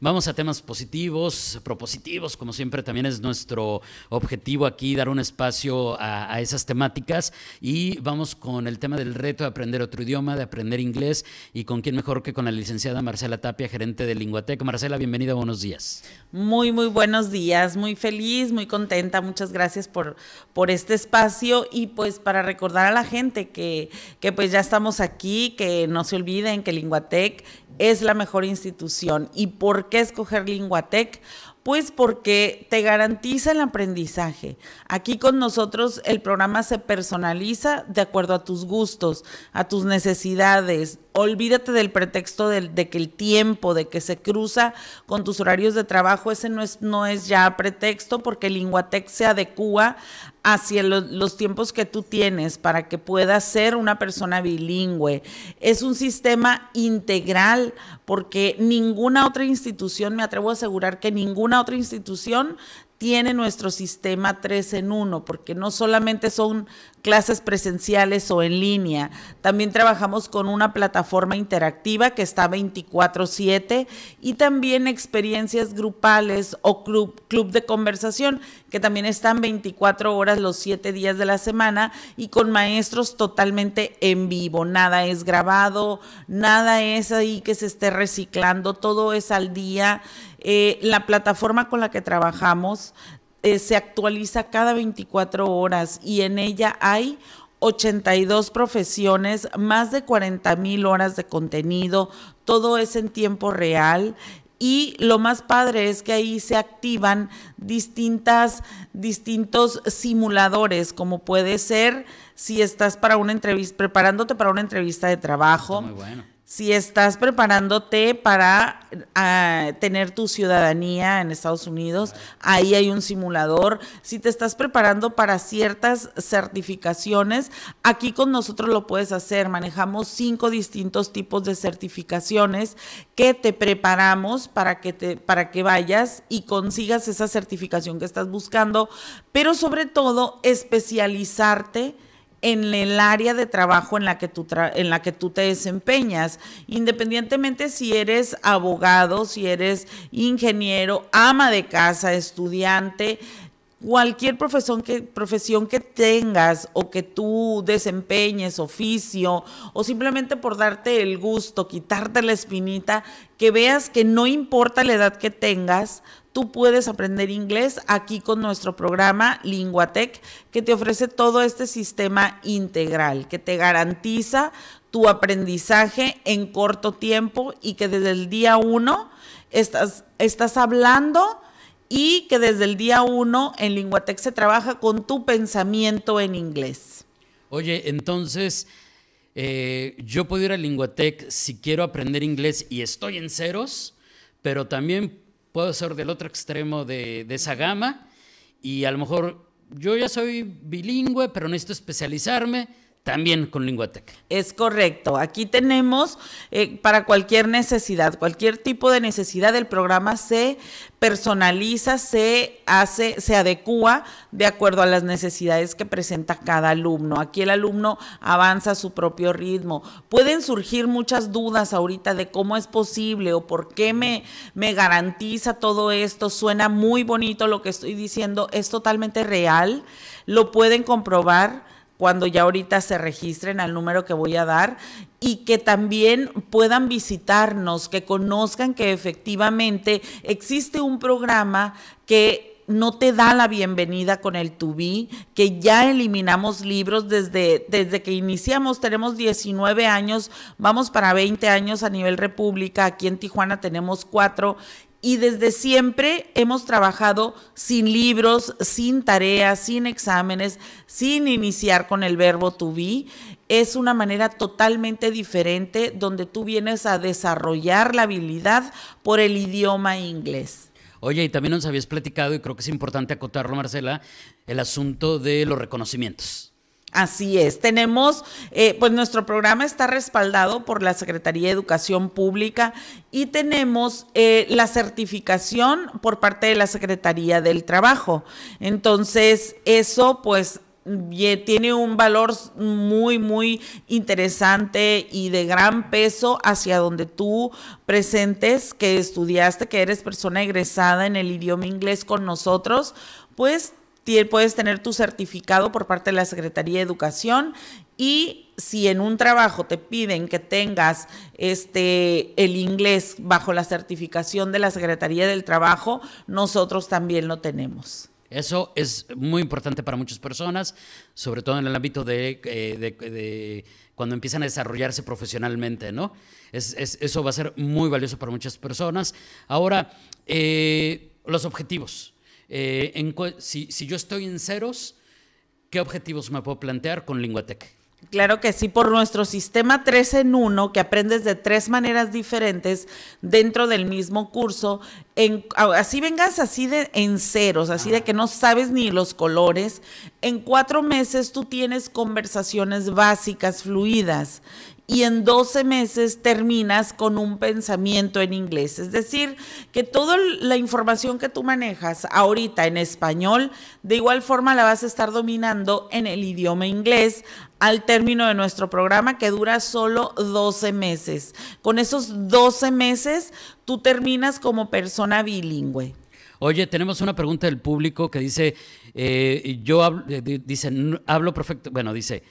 Vamos a temas positivos, propositivos, como siempre también es nuestro objetivo aquí, dar un espacio a, esas temáticas. Y vamos con el tema del reto de aprender otro idioma, de aprender inglés. Y con quién mejor que con la licenciada Marcela Tapia, gerente de Linguatec. Marcela, bienvenida, buenos días. Muy, muy buenos días, muy feliz, muy contenta. Muchas gracias por, por este espacio y pues para recordar a la gente que, que pues ya estamos aquí, que no se olviden que Linguatec es la mejor institución. ¿Y por qué escoger Linguatec? Pues porque te garantiza el aprendizaje. Aquí con nosotros el programa se personaliza de acuerdo a tus gustos, a tus necesidades, Olvídate del pretexto de, que el tiempo, de que se cruza con tus horarios de trabajo, ese no es, no es ya pretexto porque Linguatec se adecua hacia los tiempos que tú tienes para que puedas ser una persona bilingüe. Es un sistema integral porque ninguna otra institución, me atrevo a asegurar que ninguna otra institución tiene nuestro sistema 3 en 1, porque no solamente son clases presenciales o en línea, también trabajamos con una plataforma interactiva que está 24/7 y también experiencias grupales o club, club de conversación que también están 24 horas los 7 días de la semana y con maestros totalmente en vivo, nada es grabado, nada es ahí que se esté reciclando, todo es al día. Eh, la plataforma con la que trabajamos eh, se actualiza cada 24 horas y en ella hay 82 profesiones, más de 40 mil horas de contenido, todo es en tiempo real. Y lo más padre es que ahí se activan distintas, distintos simuladores, como puede ser si estás para una entrevista, preparándote para una entrevista de trabajo. muy bueno si estás preparándote para ah, tener tu ciudadanía en Estados Unidos, ahí hay un simulador. Si te estás preparando para ciertas certificaciones, aquí con nosotros lo puedes hacer. Manejamos cinco distintos tipos de certificaciones que te preparamos para que, para que vayas y consigas esa certificación que estás buscando, pero sobre todo especializarte en el área de trabajo en la que tú, en la que tú te desempeñas, independientemente si eres abogado, si eres ingeniero, ama de casa, estudiante, cualquier profesión que, profesión que tengas o que tú desempeñes, oficio, o simplemente por darte el gusto, quitarte la espinita, que veas que no importa la edad que tengas, tú puedes aprender inglés aquí con nuestro programa Linguatec, que te ofrece todo este sistema integral, que te garantiza tu aprendizaje en corto tiempo y que desde el día uno estás, estás hablando y que desde el día uno en Linguatec se trabaja con tu pensamiento en inglés. Oye, entonces, eh, yo puedo ir a Linguatec si quiero aprender inglés y estoy en ceros, pero también puedo ser del otro extremo de, de esa gama y a lo mejor yo ya soy bilingüe, pero necesito especializarme también con Linguatec. Es correcto. Aquí tenemos eh, para cualquier necesidad, cualquier tipo de necesidad, el programa se personaliza, se hace, se adecua de acuerdo a las necesidades que presenta cada alumno. Aquí el alumno avanza a su propio ritmo. Pueden surgir muchas dudas ahorita de cómo es posible o por qué me, me garantiza todo esto. Suena muy bonito lo que estoy diciendo, es totalmente real, lo pueden comprobar cuando ya ahorita se registren al número que voy a dar y que también puedan visitarnos, que conozcan que efectivamente existe un programa que no te da la bienvenida con el Tubi, que ya eliminamos libros desde, desde que iniciamos, tenemos 19 años, vamos para 20 años a nivel república, aquí en Tijuana tenemos cuatro y desde siempre hemos trabajado sin libros, sin tareas, sin exámenes, sin iniciar con el verbo to be. Es una manera totalmente diferente donde tú vienes a desarrollar la habilidad por el idioma inglés. Oye, y también nos habías platicado, y creo que es importante acotarlo, Marcela, el asunto de los reconocimientos. Así es. Tenemos, eh, pues nuestro programa está respaldado por la Secretaría de Educación Pública y tenemos eh, la certificación por parte de la Secretaría del Trabajo. Entonces, eso pues tiene un valor muy, muy interesante y de gran peso hacia donde tú presentes que estudiaste, que eres persona egresada en el idioma inglés con nosotros, pues puedes tener tu certificado por parte de la Secretaría de Educación y si en un trabajo te piden que tengas este el inglés bajo la certificación de la Secretaría del Trabajo, nosotros también lo tenemos. Eso es muy importante para muchas personas, sobre todo en el ámbito de, eh, cuando empiezan a desarrollarse profesionalmente, ¿no? Es, eso va a ser muy valioso para muchas personas. Ahora, eh, los objetivos. Eh, si, yo estoy en ceros, ¿qué objetivos me puedo plantear con Linguatec? Claro que sí, por nuestro sistema 3 en 1, que aprendes de tres maneras diferentes dentro del mismo curso, en, así vengas así de en ceros, así de que no sabes ni los colores, en cuatro meses tú tienes conversaciones básicas, fluidas, y en 12 meses terminas con un pensamiento en inglés. Es decir, que toda la información que tú manejas ahorita en español, de igual forma la vas a estar dominando en el idioma inglés al término de nuestro programa que dura solo 12 meses. Con esos 12 meses, tú terminas como persona bilingüe. Oye, tenemos una pregunta del público que dice, eh, yo hablo eh, perfecto, bueno, dice,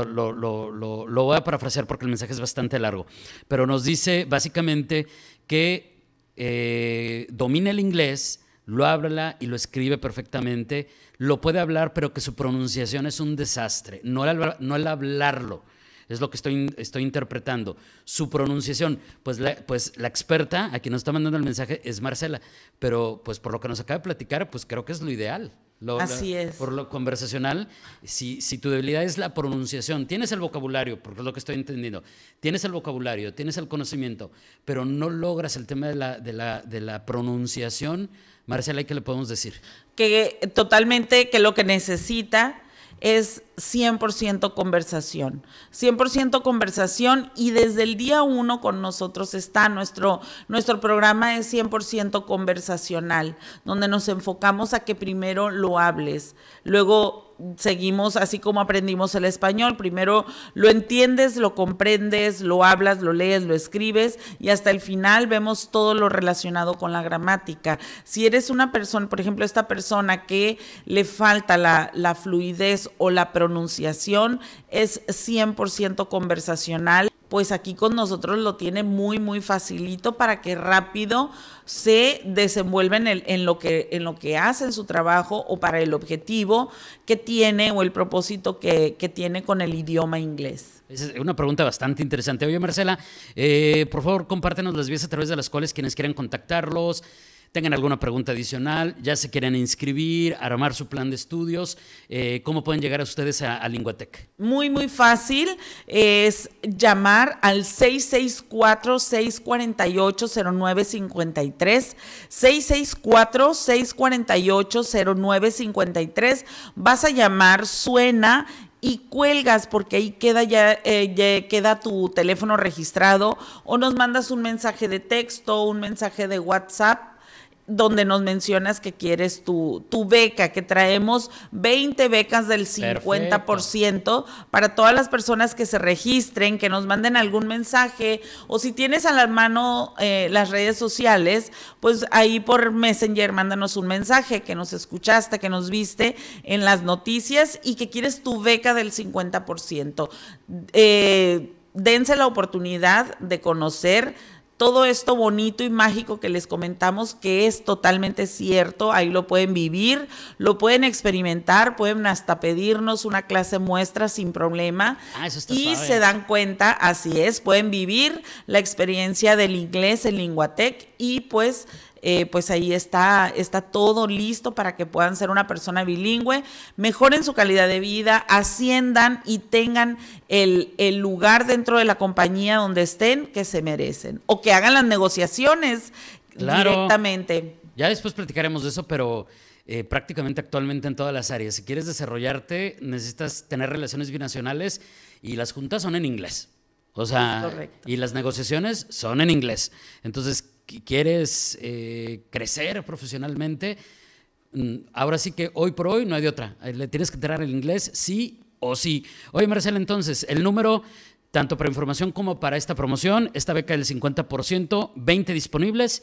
lo, lo, lo, voy a parafrasear porque el mensaje es bastante largo, pero nos dice básicamente que eh, domina el inglés, lo habla y lo escribe perfectamente, lo puede hablar, pero que su pronunciación es un desastre, no el, no el hablarlo. Es lo que estoy, estoy interpretando. Su pronunciación, pues la, pues la experta a quien nos está mandando el mensaje es Marcela, pero pues por lo que nos acaba de platicar, pues creo que es lo ideal. Así es. Por lo conversacional, si, tu debilidad es la pronunciación, tienes el vocabulario, porque es lo que estoy entendiendo, tienes el vocabulario, tienes el conocimiento, pero no logras el tema de la, de la, de la pronunciación, Marcela, ¿qué le podemos decir? Que totalmente que lo que necesita es 100% conversación. 100% conversación y desde el día uno con nosotros está nuestro, nuestro programa es 100% conversacional, donde nos enfocamos a que primero lo hables, luego seguimos así como aprendimos el español. Primero lo entiendes, lo comprendes, lo hablas, lo lees, lo escribes y hasta el final vemos todo lo relacionado con la gramática. Si eres una persona, por ejemplo, esta persona que le falta la, fluidez o la pronunciación, es 100% conversacional pues aquí con nosotros lo tiene muy, muy facilito para que rápido se desenvuelva en, en, lo, que, en lo que hacen su trabajo o para el objetivo que tiene o el propósito que, tiene con el idioma inglés. Es una pregunta bastante interesante. Oye, Marcela, eh, por favor, compártenos las vías a través de las cuales quienes quieran contactarlos, tengan alguna pregunta adicional, ya se quieren inscribir, armar su plan de estudios, eh, ¿cómo pueden llegar a ustedes a, Linguatec? Muy, muy fácil. Es llamar al 664-648-0953. 664-648-0953. Vas a llamar, suena y cuelgas porque ahí queda eh, queda tu teléfono registrado o nos mandas un mensaje de texto, un mensaje de WhatsApp donde nos mencionas que quieres tu, beca, que traemos 20 becas del 50% para todas las personas que se registren, que nos manden algún mensaje o si tienes a la mano eh, las redes sociales, pues ahí por Messenger mándanos un mensaje que nos escuchaste, que nos viste en las noticias y que quieres tu beca del 50%. Eh, dense la oportunidad de conocer todo esto bonito y mágico que les comentamos, que es totalmente cierto, ahí lo pueden vivir, lo pueden experimentar, pueden hasta pedirnos una clase muestra sin problema ah, eso está y se dan cuenta, así es, pueden vivir la experiencia del inglés en Linguatec y pues eh, pues ahí está, está todo listo para que puedan ser una persona bilingüe, mejoren su calidad de vida, asciendan y tengan el, lugar dentro de la compañía donde estén que se merecen o que hagan las negociaciones claro. directamente. Ya después platicaremos de eso, pero... Eh, prácticamente actualmente en todas las áreas. Si quieres desarrollarte, necesitas tener relaciones binacionales y las juntas son en inglés. O sea, y las negociaciones son en inglés. Entonces, quieres eh, crecer profesionalmente, mm, ahora sí que hoy por hoy no hay de otra. Eh, le tienes que entrar el inglés sí o sí. Oye, Marcela, entonces, el número, tanto para información como para esta promoción, esta beca del 50%, 20 disponibles.